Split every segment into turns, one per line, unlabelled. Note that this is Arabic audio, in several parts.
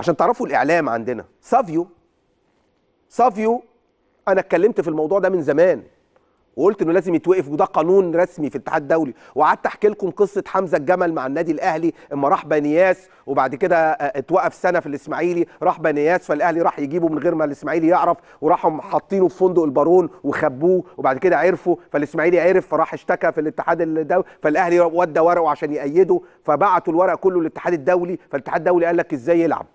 عشان تعرفوا الاعلام عندنا سافيو سافيو انا اتكلمت في الموضوع ده من زمان وقلت انه لازم يتوقف وده قانون رسمي في الاتحاد الدولي وقعدت احكي لكم قصه حمزه الجمل مع النادي الاهلي اما راح بنياس وبعد كده آه، آه، اتوقف سنه في الاسماعيلي راح بنياس فالاهلي راح يجيبه من غير ما الاسماعيلي يعرف وراحوا حاطينه في فندق البارون وخبوه وبعد كده عرفوا فالاسماعيلي عرف فراح اشتكى في الاتحاد الدولي فالاهلي ودى ورقه عشان يأيده فبعتوا الورق كله للاتحاد الدولي فالاتحاد الدولي قال لك ازاي يلعب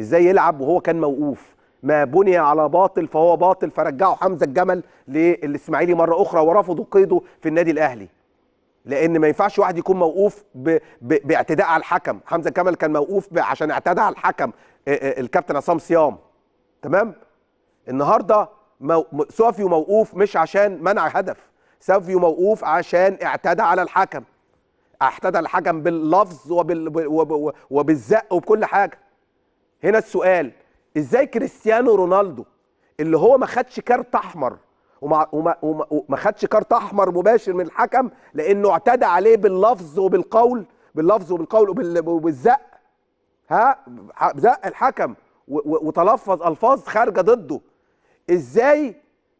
ازاي يلعب وهو كان موقوف ما بني على باطل فهو باطل فرجعه حمزه الجمل للاسماعيلي مره اخرى ورفضوا قيده في النادي الاهلي لان ما ينفعش واحد يكون موقوف ب... ب... باعتداء على الحكم حمزه الجمل كان موقوف ب... عشان اعتدى على الحكم آه، آه، الكابتن عصام صيام تمام النهارده مو... سوفيو موقوف مش عشان منع هدف سوفيو موقوف عشان اعتدى على الحكم اعتدى الحكم باللفظ وبال... وبالزق وبكل حاجه هنا السؤال ازاي كريستيانو رونالدو اللي هو ما خدش كارت احمر وما وما وما خدش كارت احمر مباشر من الحكم لانه اعتدى عليه باللفظ وبالقول باللفظ وبالقول وبالزق ها زق الحكم وتلفظ الفاظ خارجه ضده ازاي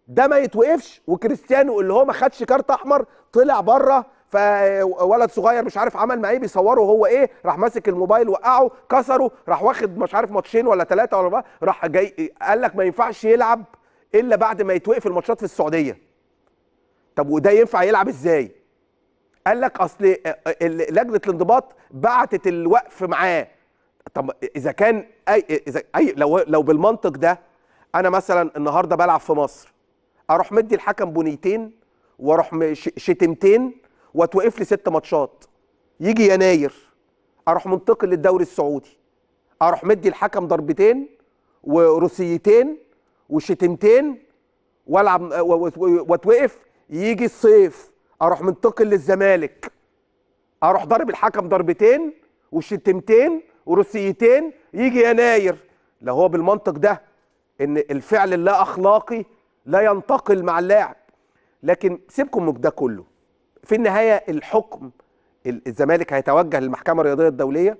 ده ما يتوقفش وكريستيانو اللي هو ما خدش كارت احمر طلع بره فولد صغير مش عارف عمل مع ايه بيصوره هو ايه راح ماسك الموبايل وقعه كسره راح واخد مش عارف ماتشين ولا ثلاثه ولا اربعه راح جاي قال لك ما ينفعش يلعب الا بعد ما يتوقف الماتشات في السعوديه طب وده ينفع يلعب ازاي قال لك اصل آه، آه، لجنه الانضباط بعتت الوقف معاه طب اذا كان اي آه، اذا اي لو لو بالمنطق ده انا مثلا النهارده بلعب في مصر اروح مدي الحكم بنيتين واروح شتمتين واتوقف لي ست ماتشات يجي يناير اروح منتقل للدوري السعودي اروح مدي الحكم ضربتين وروسيتين وشتمتين والعب واتوقف يجي الصيف اروح منتقل للزمالك اروح ضارب الحكم ضربتين وشتمتين وروسيتين يجي يناير لو هو بالمنطق ده ان الفعل اللا اخلاقي لا ينتقل مع اللاعب لكن سيبكم من ده كله في النهايه الحكم الزمالك هيتوجه للمحكمه الرياضيه الدوليه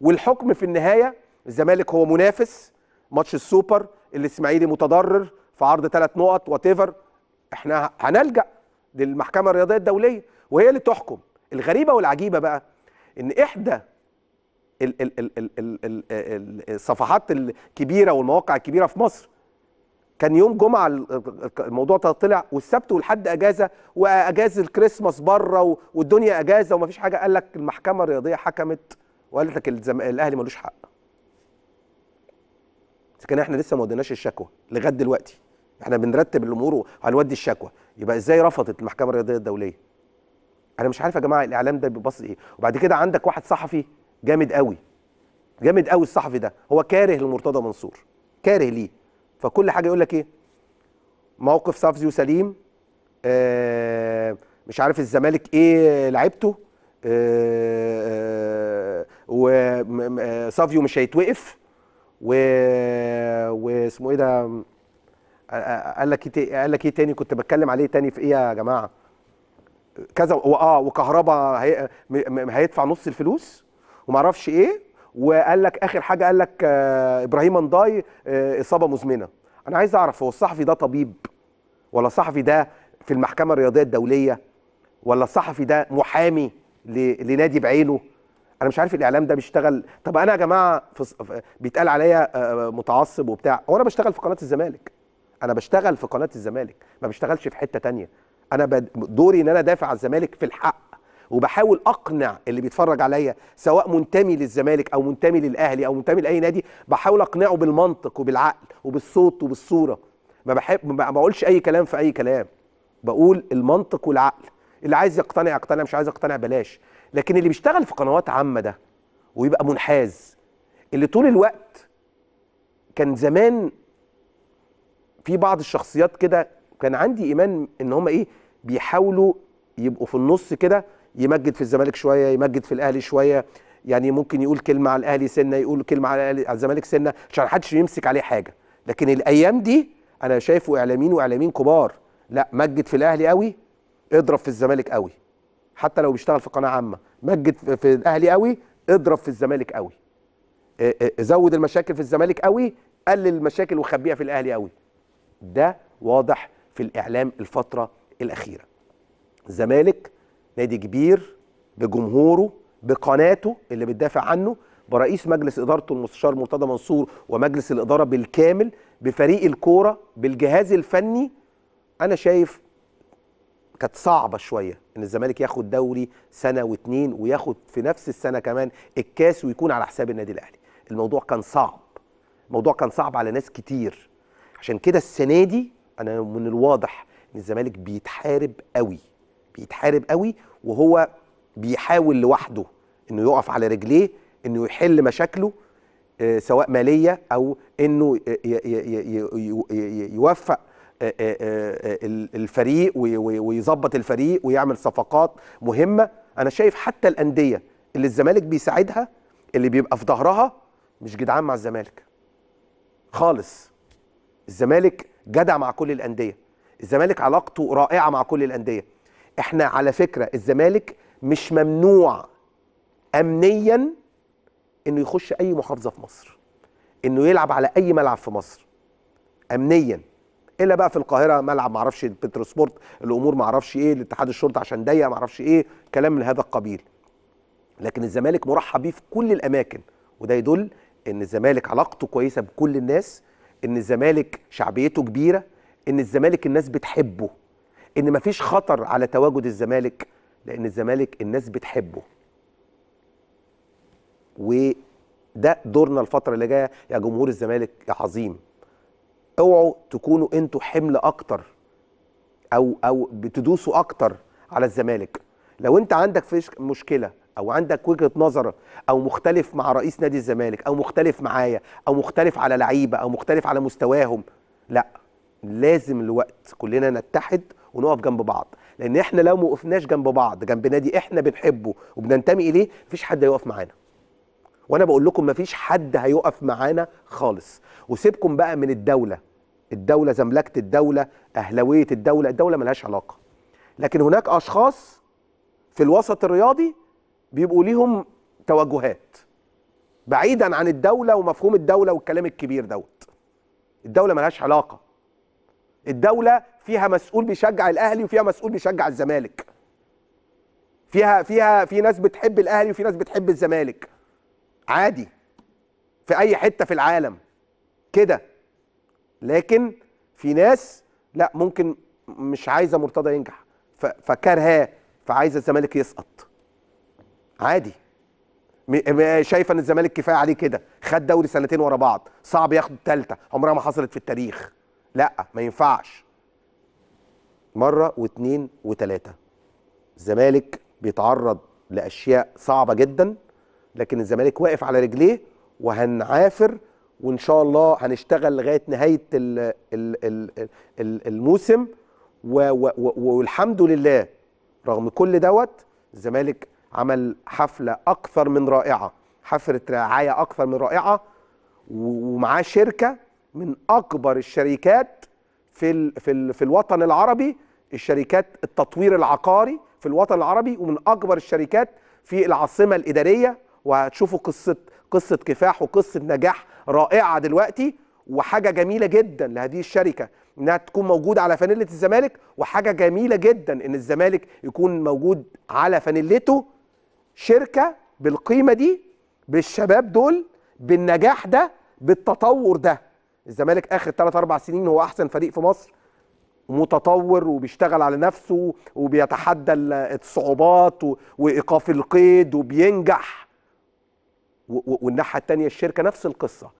والحكم في النهايه الزمالك هو منافس ماتش السوبر الاسماعيلي متضرر في عرض ثلاث نقط وات احنا هنلجا للمحكمه الرياضيه الدوليه وهي اللي تحكم الغريبه والعجيبه بقى ان احدى الصفحات الكبيره والمواقع الكبيره في مصر كان يوم جمعه الموضوع طلع والسبت والحد اجازه واجازه الكريسماس بره والدنيا اجازه ومفيش حاجه قال لك المحكمه الرياضيه حكمت وقالت لك الزم... الاهلي ملوش حق. كان احنا لسه ما وديناش الشكوى لغايه دلوقتي احنا بنرتب الامور وهنودي الشكوى يبقى ازاي رفضت المحكمه الرياضيه الدوليه؟ انا مش عارف يا جماعه الاعلام ده بيبص ايه وبعد كده عندك واحد صحفي جامد قوي جامد قوي الصحفي ده هو كاره لمرتضى منصور كاره ليه فكل حاجه يقول لك ايه موقف صفزي وسليم آه مش عارف الزمالك ايه لعبته آه وصافيو آه، مش آه، هيتوقف و واسمه ايه ده آه، قال لك إيه قال لك ايه تاني كنت بتكلم عليه تاني في ايه يا جماعه كذا اه وكهرباء هي... هيدفع نص الفلوس وما اعرفش ايه وقال لك اخر حاجه قال لك آه، ابراهيم انداي آه، اصابه مزمنه انا عايز اعرف هو الصحفي ده طبيب ولا الصحفي ده في المحكمه الرياضيه الدوليه ولا الصحفي ده محامي لنادي بعينه انا مش عارف الاعلام ده بيشتغل طب انا يا جماعه في... آه، بيتقال عليا متعصب وبتاع هو انا بشتغل في قناه الزمالك انا بشتغل في قناه الزمالك ما بشتغلش في حته تانية انا دوري ان انا دافع على الزمالك في الحق وبحاول اقنع اللي بيتفرج عليا سواء منتمي للزمالك او منتمي للاهلي او منتمي لاي نادي بحاول اقنعه بالمنطق وبالعقل وبالصوت وبالصوره ما بحب ما بقولش اي كلام في اي كلام بقول المنطق والعقل اللي عايز يقتنع يقتنع مش عايز يقتنع بلاش لكن اللي بيشتغل في قنوات عامه ده ويبقى منحاز اللي طول الوقت كان زمان في بعض الشخصيات كده كان عندي ايمان ان هم ايه بيحاولوا يبقوا في النص كده يمجد في الزمالك شويه يمجد في الاهلي شويه يعني ممكن يقول كلمه على الاهلي سنه يقول كلمه على الاهلي على الزمالك سنه عشان حدش يمسك عليه حاجه لكن الايام دي انا شايفه اعلاميين واعلاميين كبار لا مجد في الاهلي قوي اضرب في الزمالك قوي حتى لو بيشتغل في قناه عامه مجد في الاهلي قوي اضرب في الزمالك قوي آه، آه، زود المشاكل في الزمالك قوي قلل المشاكل وخبيها في الاهلي قوي ده واضح في الاعلام الفتره الاخيره الزمالك نادي كبير بجمهوره بقناته اللي بتدافع عنه برئيس مجلس ادارته المستشار مرتضى منصور ومجلس الاداره بالكامل بفريق الكوره بالجهاز الفني انا شايف كانت صعبه شويه ان الزمالك ياخد دوري سنه واتنين وياخد في نفس السنه كمان الكاس ويكون على حساب النادي الاهلي الموضوع كان صعب الموضوع كان صعب على ناس كتير عشان كده السنه دي انا من الواضح ان الزمالك بيتحارب قوي بيتحارب قوي وهو بيحاول لوحده انه يقف على رجليه انه يحل مشاكله آه، سواء ماليه او انه يوفق الفريق ويظبط الفريق ويعمل صفقات مهمه انا شايف حتى الانديه اللي الزمالك بيساعدها اللي بيبقى في ظهرها مش جدعان مع الزمالك خالص الزمالك جدع مع كل الانديه الزمالك علاقته رائعه مع كل الانديه احنا على فكره الزمالك مش ممنوع امنيا انه يخش اي محافظه في مصر انه يلعب على اي ملعب في مصر امنيا الا بقى في القاهره ملعب معرفش بترو سبورت الامور معرفش ايه الاتحاد الشرطه عشان ضيق معرفش ايه كلام من هذا القبيل لكن الزمالك مرحب بيه في كل الاماكن وده يدل ان الزمالك علاقته كويسه بكل الناس ان الزمالك شعبيته كبيره ان الزمالك الناس بتحبه ان مفيش خطر على تواجد الزمالك لان الزمالك الناس بتحبه وده دورنا الفتره اللي جايه يا جمهور الزمالك عظيم اوعوا تكونوا انتوا حمل اكتر او او بتدوسوا اكتر على الزمالك لو انت عندك فيش مشكله او عندك وجهه نظر او مختلف مع رئيس نادي الزمالك او مختلف معايا او مختلف على لعيبه او مختلف على مستواهم لا لازم الوقت كلنا نتحد ونقف جنب بعض لان احنا لو ما وقفناش جنب بعض جنب نادي احنا بنحبه وبننتمي اليه مفيش حد هيقف معانا وانا بقول لكم مفيش حد هيقف معانا خالص وسيبكم بقى من الدوله الدوله زملكه الدوله اهلاويه الدوله الدوله ملهاش علاقه لكن هناك اشخاص في الوسط الرياضي بيبقوا ليهم توجهات بعيدا عن الدوله ومفهوم الدوله والكلام الكبير دوت الدوله ملهاش علاقه الدوله فيها مسؤول بيشجع الاهلي وفيها مسؤول بيشجع الزمالك فيها فيها في ناس بتحب الاهلي وفي ناس بتحب الزمالك عادي في اي حته في العالم كده لكن في ناس لا ممكن مش عايزه مرتضى ينجح فكارهاه فعايزه الزمالك يسقط عادي شايفه ان الزمالك كفايه عليه كده خد دوري سنتين ورا بعض صعب ياخد الثالثه عمرها ما حصلت في التاريخ لا ما ينفعش مره واثنين وثلاثه الزمالك بيتعرض لاشياء صعبه جدا لكن الزمالك واقف على رجليه وهنعافر وان شاء الله هنشتغل لغايه نهايه الـ الـ الـ الـ الموسم والحمد لله رغم كل دوت الزمالك عمل حفله اكثر من رائعه حفله رعايه اكثر من رائعه ومعاه شركه من اكبر الشركات في الـ في الـ في الوطن العربي الشركات التطوير العقاري في الوطن العربي ومن اكبر الشركات في العاصمه الاداريه وهتشوفوا قصه قصه كفاح وقصه نجاح رائعه دلوقتي وحاجه جميله جدا لهذه الشركه انها تكون موجوده على فانيله الزمالك وحاجه جميله جدا ان الزمالك يكون موجود على فانيلته شركه بالقيمه دي بالشباب دول بالنجاح ده بالتطور ده الزمالك اخر 3 4 سنين هو احسن فريق في مصر متطور وبيشتغل على نفسه وبيتحدى الصعوبات وايقاف القيد وبينجح والناحيه الثانيه الشركه نفس القصه